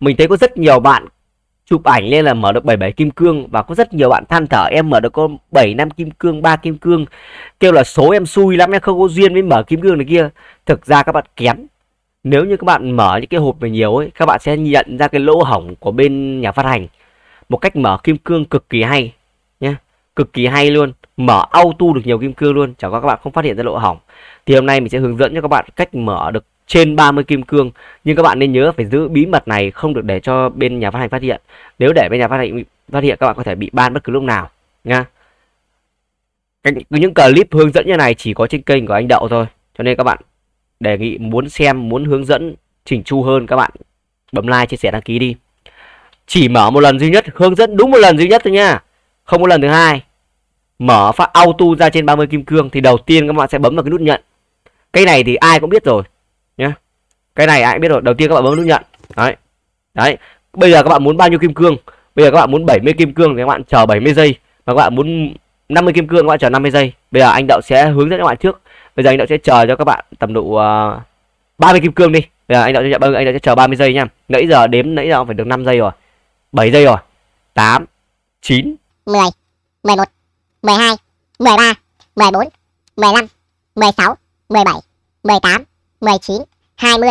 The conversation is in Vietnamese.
mình thấy có rất nhiều bạn chụp ảnh lên là mở được 77 kim cương và có rất nhiều bạn than thở em mở được con 7 năm kim cương, ba kim cương. Kêu là số em xui lắm em không có duyên với mở kim cương này kia. Thực ra các bạn kém. Nếu như các bạn mở những cái hộp này nhiều ấy, các bạn sẽ nhận ra cái lỗ hổng của bên nhà phát hành. Một cách mở kim cương cực kỳ hay nhé cực kỳ hay luôn mở auto được nhiều kim cương luôn chẳng qua các bạn không phát hiện ra lỗ hỏng thì hôm nay mình sẽ hướng dẫn cho các bạn cách mở được trên 30 kim cương nhưng các bạn nên nhớ phải giữ bí mật này không được để cho bên nhà phát hành phát hiện nếu để bên nhà phát hành phát hiện các bạn có thể bị ban bất cứ lúc nào nha những clip hướng dẫn như này chỉ có trên kênh của anh Đậu thôi cho nên các bạn đề nghị muốn xem muốn hướng dẫn chỉnh chu hơn các bạn bấm like chia sẻ đăng ký đi chỉ mở một lần duy nhất hướng dẫn đúng một lần duy nhất thôi nha không có lần thứ hai mở phát auto ra trên 30 kim cương thì đầu tiên các bạn sẽ bấm vào cái nút nhận cái này thì ai cũng biết rồi cái này ai biết rồi đầu tiên các bạn bấm nút nhận đấy đấy bây giờ các bạn muốn bao nhiêu kim cương bây giờ các bạn muốn 70 kim cương thì các bạn chờ 70 giây và các bạn muốn 50 kim cương các bạn chờ 50 giây bây giờ anh đậu sẽ hướng dẫn các bạn trước bây giờ anh đậu sẽ chờ cho các bạn tầm độ uh, à, 30 kim cương đi bây giờ anh đậu vâng, sẽ chờ, anh đậu sẽ chờ 30 giây nha nãy giờ đếm nãy giờ phải được 5 giây rồi 7 giây rồi 8 9 10 11 12 13 14 15 16 17 18 19 20